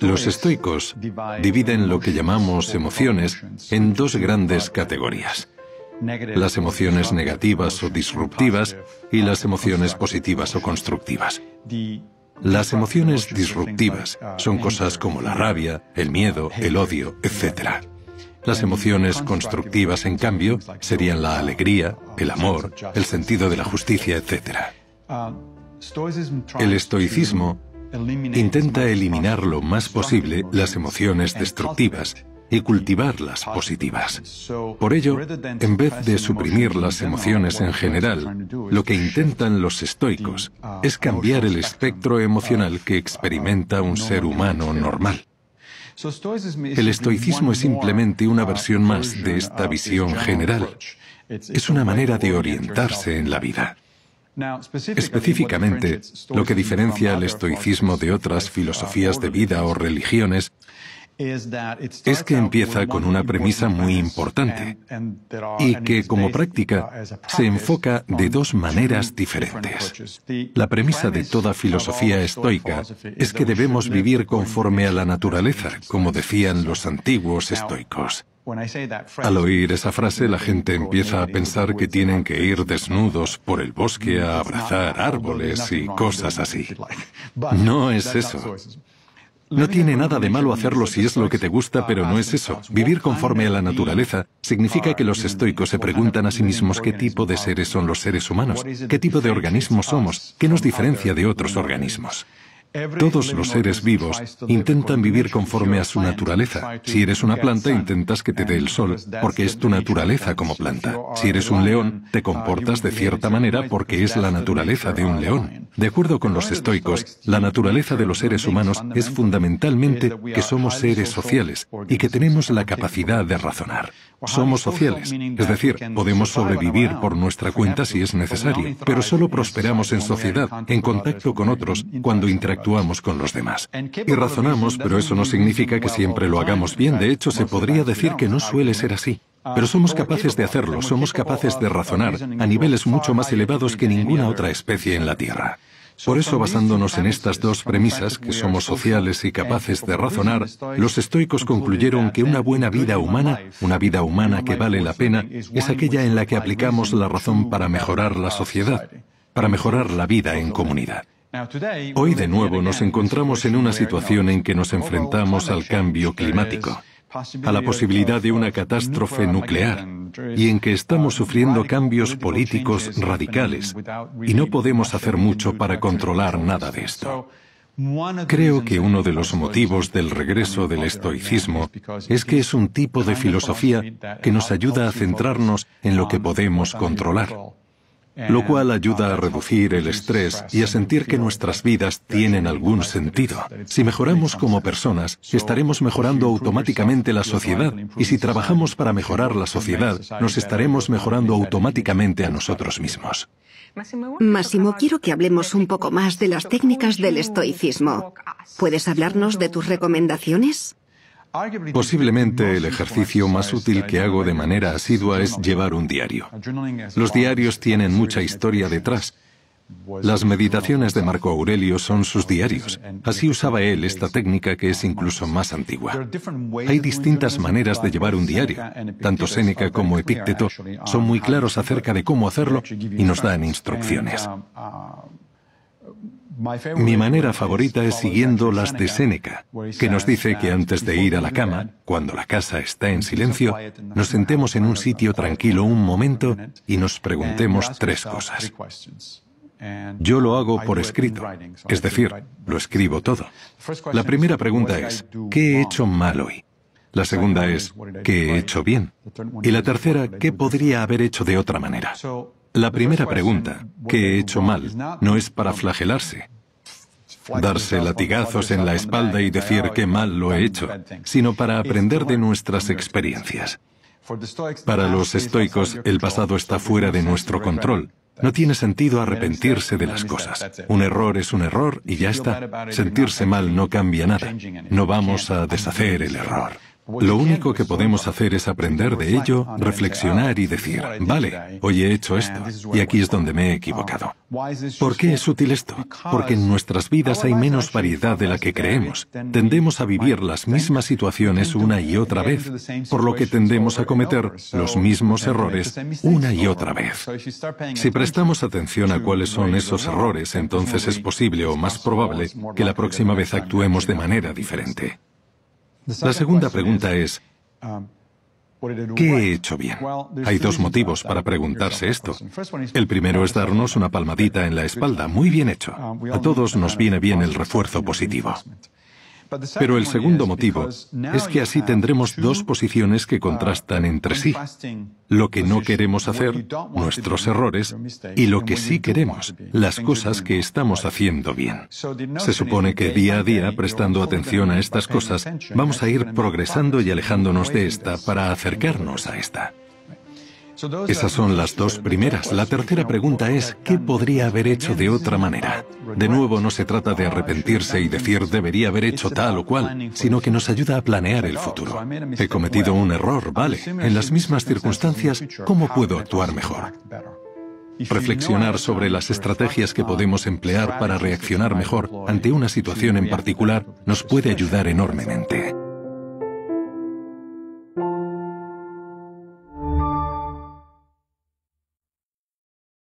Los estoicos dividen lo que llamamos emociones en dos grandes categorías. Las emociones negativas o disruptivas y las emociones positivas o constructivas. Las emociones disruptivas son cosas como la rabia, el miedo, el odio, etc. Las emociones constructivas, en cambio, serían la alegría, el amor, el sentido de la justicia, etc. El estoicismo Intenta eliminar lo más posible las emociones destructivas y cultivar las positivas. Por ello, en vez de suprimir las emociones en general, lo que intentan los estoicos es cambiar el espectro emocional que experimenta un ser humano normal. El estoicismo es simplemente una versión más de esta visión general. Es una manera de orientarse en la vida. Específicamente, lo que diferencia el estoicismo de otras filosofías de vida o religiones es que empieza con una premisa muy importante y que como práctica uh, se enfoca de dos maneras diferentes. La premisa de toda filosofía estoica es que debemos vivir conforme a la naturaleza, como decían los antiguos estoicos. Al oír esa frase, la gente empieza a pensar que tienen que ir desnudos por el bosque a abrazar árboles y cosas así. No es eso. No tiene nada de malo hacerlo si es lo que te gusta, pero no es eso. Vivir conforme a la naturaleza significa que los estoicos se preguntan a sí mismos qué tipo de seres son los seres humanos, qué tipo de organismos somos, qué nos diferencia de otros organismos. Todos los seres vivos intentan vivir conforme a su naturaleza. Si eres una planta, intentas que te dé el sol, porque es tu naturaleza como planta. Si eres un león, te comportas de cierta manera porque es la naturaleza de un león. De acuerdo con los estoicos, la naturaleza de los seres humanos es fundamentalmente que somos seres sociales y que tenemos la capacidad de razonar. Somos sociales, es decir, podemos sobrevivir por nuestra cuenta si es necesario, pero solo prosperamos en sociedad, en contacto con otros, cuando interactuamos con los demás. Y razonamos, pero eso no significa que siempre lo hagamos bien. De hecho, se podría decir que no suele ser así. Pero somos capaces de hacerlo, somos capaces de razonar a niveles mucho más elevados que ninguna otra especie en la Tierra. Por eso, basándonos en estas dos premisas, que somos sociales y capaces de razonar, los estoicos concluyeron que una buena vida humana, una vida humana que vale la pena, es aquella en la que aplicamos la razón para mejorar la sociedad, para mejorar la vida en comunidad. Hoy de nuevo nos encontramos en una situación en que nos enfrentamos al cambio climático, a la posibilidad de una catástrofe nuclear y en que estamos sufriendo cambios políticos radicales y no podemos hacer mucho para controlar nada de esto. Creo que uno de los motivos del regreso del estoicismo es que es un tipo de filosofía que nos ayuda a centrarnos en lo que podemos controlar lo cual ayuda a reducir el estrés y a sentir que nuestras vidas tienen algún sentido. Si mejoramos como personas, estaremos mejorando automáticamente la sociedad, y si trabajamos para mejorar la sociedad, nos estaremos mejorando automáticamente a nosotros mismos. Máximo, quiero que hablemos un poco más de las técnicas del estoicismo. ¿Puedes hablarnos de tus recomendaciones? Posiblemente el ejercicio más útil que hago de manera asidua es llevar un diario. Los diarios tienen mucha historia detrás. Las meditaciones de Marco Aurelio son sus diarios. Así usaba él esta técnica que es incluso más antigua. Hay distintas maneras de llevar un diario. Tanto Séneca como Epícteto son muy claros acerca de cómo hacerlo y nos dan instrucciones. Mi manera favorita es siguiendo las de Séneca, que nos dice que antes de ir a la cama, cuando la casa está en silencio, nos sentemos en un sitio tranquilo un momento y nos preguntemos tres cosas. Yo lo hago por escrito, es decir, lo escribo todo. La primera pregunta es, ¿qué he hecho mal hoy? La segunda es, ¿qué he hecho bien? Y la tercera, ¿qué podría haber hecho de otra manera? La primera pregunta, ¿qué he hecho mal? No es para flagelarse, darse latigazos en la espalda y decir qué mal lo he hecho, sino para aprender de nuestras experiencias. Para los estoicos, el pasado está fuera de nuestro control. No tiene sentido arrepentirse de las cosas. Un error es un error y ya está. Sentirse mal no cambia nada. No vamos a deshacer el error. Lo único que podemos hacer es aprender de ello, reflexionar y decir, vale, hoy he hecho esto y aquí es donde me he equivocado. ¿Por qué es útil esto? Porque en nuestras vidas hay menos variedad de la que creemos. Tendemos a vivir las mismas situaciones una y otra vez, por lo que tendemos a cometer los mismos errores una y otra vez. Si prestamos atención a cuáles son esos errores, entonces es posible o más probable que la próxima vez actuemos de manera diferente. La segunda pregunta es, um, ¿Qué he hecho bien? Hay dos motivos para preguntarse esto. El primero es darnos una palmadita en la espalda, muy bien hecho. Um, A todos nos viene bien el refuerzo positivo. Pero el segundo motivo es que así tendremos dos posiciones que uh, contrastan entre sí. Lo que no queremos hacer, nuestros errores, y lo que sí queremos, las cosas que estamos haciendo bien. Se supone que día a día, prestando atención a estas cosas, vamos a ir progresando y alejándonos de esta para acercarnos a esta. Esas son las dos primeras. La tercera pregunta es, ¿qué podría haber hecho de otra manera? De nuevo, no se trata de arrepentirse y decir debería haber hecho tal o cual, sino que nos ayuda a planear el futuro. He cometido un error, vale. En las mismas circunstancias, ¿cómo puedo actuar mejor? Reflexionar sobre las estrategias que podemos emplear para reaccionar mejor ante una situación en particular nos puede ayudar enormemente.